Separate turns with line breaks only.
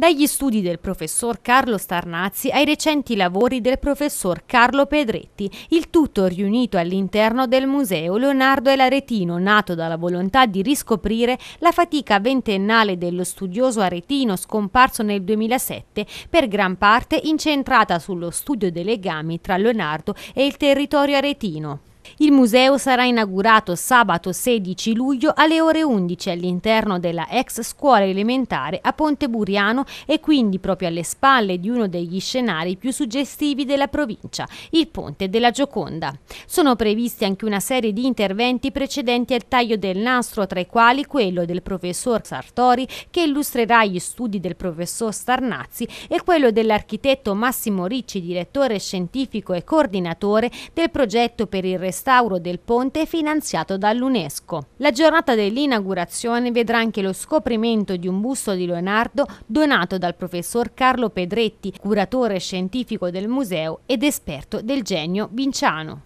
Dagli studi del professor Carlo Starnazzi ai recenti lavori del professor Carlo Pedretti, il tutto riunito all'interno del museo Leonardo e l'Aretino, nato dalla volontà di riscoprire la fatica ventennale dello studioso aretino scomparso nel 2007, per gran parte incentrata sullo studio dei legami tra Leonardo e il territorio aretino. Il museo sarà inaugurato sabato 16 luglio alle ore 11 all'interno della ex scuola elementare a Ponte Buriano e quindi proprio alle spalle di uno degli scenari più suggestivi della provincia, il Ponte della Gioconda. Sono previsti anche una serie di interventi precedenti al taglio del nastro, tra i quali quello del professor Sartori che illustrerà gli studi del professor Starnazzi e quello dell'architetto Massimo Ricci, direttore scientifico e coordinatore del progetto per il restauro del ponte finanziato dall'UNESCO. La giornata dell'inaugurazione vedrà anche lo scoprimento di un busto di Leonardo donato dal professor Carlo Pedretti, curatore scientifico del museo ed esperto del genio vinciano.